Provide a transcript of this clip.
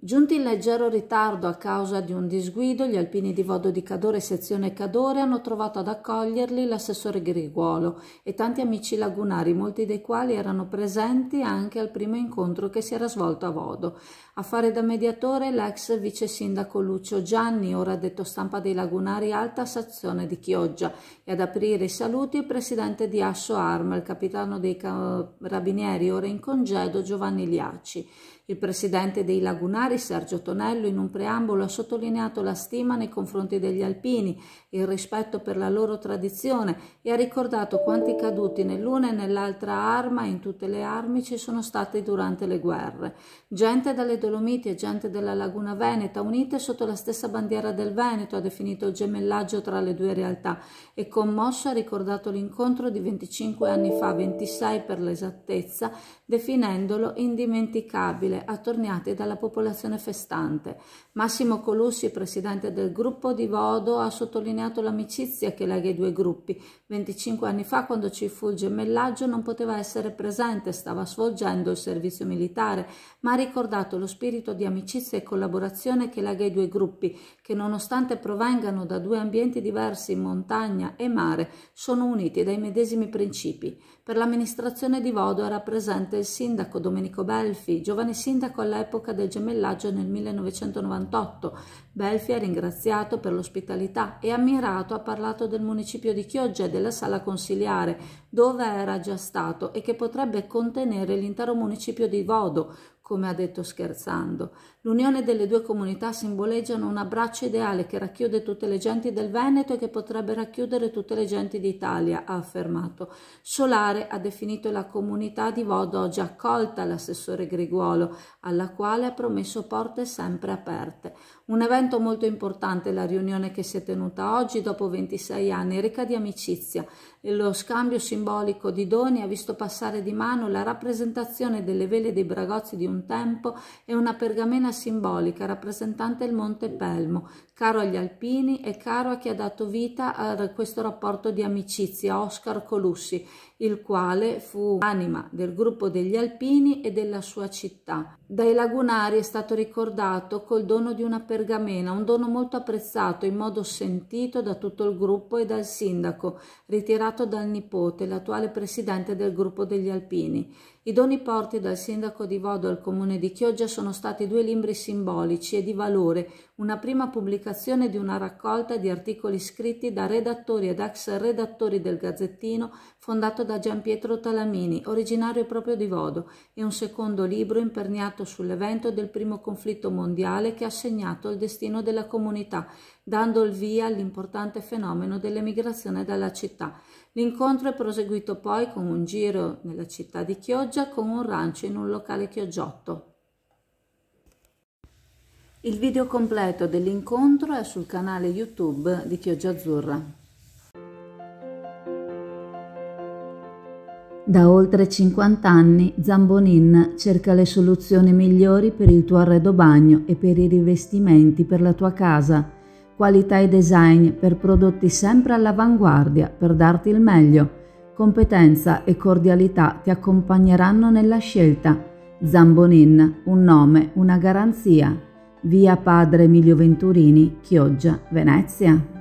Giunti in leggero ritardo a causa di un disguido, gli alpini di Vodo di Cadore sezione Cadore hanno trovato ad accoglierli l'assessore Griguolo e tanti amici lagunari, molti dei quali erano presenti anche al primo incontro che si era svolto a Vodo. A fare da mediatore l'ex vice sindaco Lucio Gianni, ora detto stampa dei lagunari alta sezione di Chioggia, e ad aprire i saluti il presidente di Asso Arma, il capitano dei carabinieri ora in congedo Giovanni Liaci. Il presidente dei lagunari Molinari, Sergio Tonello in un preambolo ha sottolineato la stima nei confronti degli alpini, il rispetto per la loro tradizione e ha ricordato quanti caduti nell'una e nell'altra arma e in tutte le armi ci sono stati durante le guerre. Gente dalle Dolomiti e gente della Laguna Veneta unite sotto la stessa bandiera del Veneto ha definito il gemellaggio tra le due realtà e commosso ha ricordato l'incontro di 25 anni fa, 26 per l'esattezza, definendolo indimenticabile, attorniati dalla popolazione presentazione festante. Massimo Colussi, presidente del gruppo di Vodo, ha sottolineato l'amicizia che lega i due gruppi. 25 anni fa, quando ci fu il gemellaggio, non poteva essere presente, stava svolgendo il servizio militare, ma ha ricordato lo spirito di amicizia e collaborazione che lega i due gruppi, che nonostante provengano da due ambienti diversi, montagna e mare, sono uniti dai medesimi principi. Per l'amministrazione di Vodo era presente il sindaco Domenico Belfi, giovane sindaco all'epoca del gemellaggio villaggio nel 1998. Belfi ha ringraziato per l'ospitalità e ammirato ha parlato del municipio di Chioggia e della sala consiliare, dove era già stato e che potrebbe contenere l'intero municipio di Vodo, come ha detto scherzando. L'unione delle due comunità simboleggiano un abbraccio ideale che racchiude tutte le genti del Veneto e che potrebbe racchiudere tutte le genti d'Italia, ha affermato. Solare ha definito la comunità di Vodo oggi accolta l'assessore Griguolo, alla quale ha promesso porte sempre aperte. Un evento molto importante la riunione che si è tenuta oggi dopo 26 anni, ricca di amicizia. Lo scambio simbolico di doni ha visto passare di mano la rappresentazione delle vele dei Bragozzi di un un tempo e una pergamena simbolica rappresentante il Monte Pelmo, caro agli alpini e caro a chi ha dato vita a questo rapporto di amicizia, Oscar Colussi, il quale fu anima del gruppo degli alpini e della sua città. Dai lagunari è stato ricordato col dono di una pergamena, un dono molto apprezzato in modo sentito da tutto il gruppo e dal sindaco, ritirato dal nipote, l'attuale presidente del gruppo degli alpini. I doni porti dal sindaco di Vodo al comune di Chioggia sono stati due libri simbolici e di valore, una prima pubblicazione di una raccolta di articoli scritti da redattori ed ex redattori del Gazzettino fondato da Pietro Talamini, originario proprio di Vodo, e un secondo libro imperniato sull'evento del primo conflitto mondiale che ha segnato il destino della comunità, dando il via all'importante fenomeno dell'emigrazione dalla città. L'incontro è proseguito poi con un giro nella città di Chioggia con un rancio in un locale chioggiotto. Il video completo dell'incontro è sul canale YouTube di Chioggia Azzurra. Da oltre 50 anni Zambonin cerca le soluzioni migliori per il tuo arredo bagno e per i rivestimenti per la tua casa. Qualità e design per prodotti sempre all'avanguardia per darti il meglio. Competenza e cordialità ti accompagneranno nella scelta. Zambonin, un nome, una garanzia. Via Padre Emilio Venturini, Chioggia, Venezia.